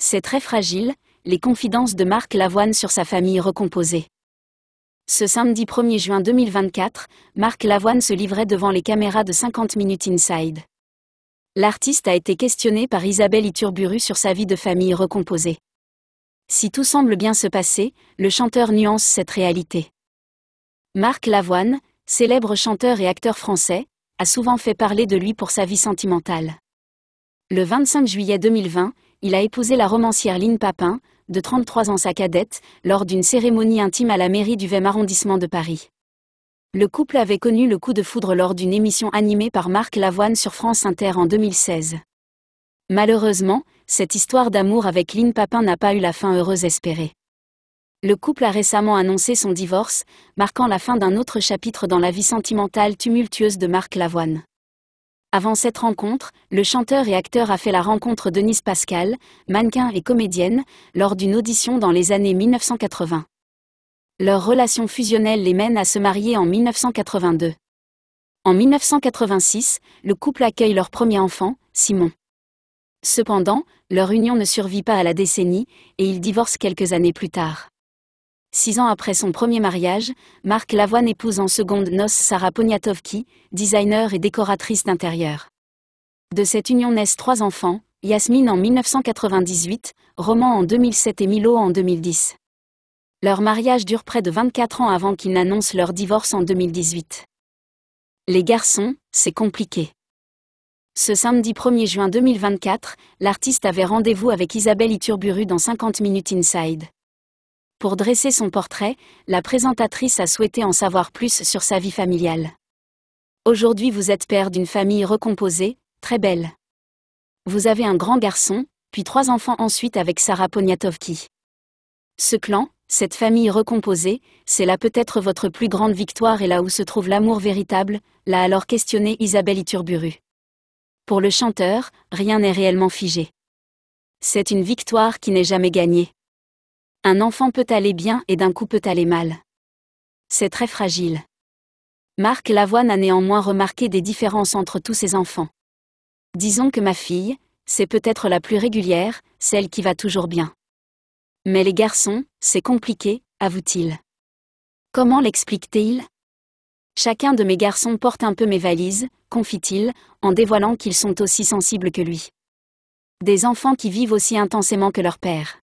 C'est très fragile, les confidences de Marc Lavoine sur sa famille recomposée. Ce samedi 1er juin 2024, Marc Lavoine se livrait devant les caméras de 50 minutes Inside. L'artiste a été questionné par Isabelle Iturburu sur sa vie de famille recomposée. Si tout semble bien se passer, le chanteur nuance cette réalité. Marc Lavoine, célèbre chanteur et acteur français, a souvent fait parler de lui pour sa vie sentimentale. Le 25 juillet 2020, il a épousé la romancière Lynne Papin, de 33 ans sa cadette, lors d'une cérémonie intime à la mairie du 20 arrondissement de Paris. Le couple avait connu le coup de foudre lors d'une émission animée par Marc Lavoine sur France Inter en 2016. Malheureusement, cette histoire d'amour avec Lynn Papin n'a pas eu la fin heureuse espérée. Le couple a récemment annoncé son divorce, marquant la fin d'un autre chapitre dans la vie sentimentale tumultueuse de Marc Lavoine. Avant cette rencontre, le chanteur et acteur a fait la rencontre Denise Pascal, mannequin et comédienne, lors d'une audition dans les années 1980. Leur relation fusionnelle les mène à se marier en 1982. En 1986, le couple accueille leur premier enfant, Simon. Cependant, leur union ne survit pas à la décennie, et ils divorcent quelques années plus tard. Six ans après son premier mariage, Marc Lavoine épouse en seconde noce Sarah Poniatowski, designer et décoratrice d'intérieur. De cette union naissent trois enfants, Yasmine en 1998, Roman en 2007 et Milo en 2010. Leur mariage dure près de 24 ans avant qu'ils n'annoncent leur divorce en 2018. Les garçons, c'est compliqué. Ce samedi 1er juin 2024, l'artiste avait rendez-vous avec Isabelle Iturburu dans 50 Minutes Inside. Pour dresser son portrait, la présentatrice a souhaité en savoir plus sur sa vie familiale. Aujourd'hui vous êtes père d'une famille recomposée, très belle. Vous avez un grand garçon, puis trois enfants ensuite avec Sarah Poniatowski. Ce clan, cette famille recomposée, c'est là peut-être votre plus grande victoire et là où se trouve l'amour véritable, l'a alors questionné Isabelle Iturburu. Pour le chanteur, rien n'est réellement figé. C'est une victoire qui n'est jamais gagnée. Un enfant peut aller bien et d'un coup peut aller mal. C'est très fragile. Marc Lavoine a néanmoins remarqué des différences entre tous ses enfants. Disons que ma fille, c'est peut-être la plus régulière, celle qui va toujours bien. Mais les garçons, c'est compliqué, avoue-t-il. Comment l'explique-t-il Chacun de mes garçons porte un peu mes valises, confie-t-il, en dévoilant qu'ils sont aussi sensibles que lui. Des enfants qui vivent aussi intensément que leur père.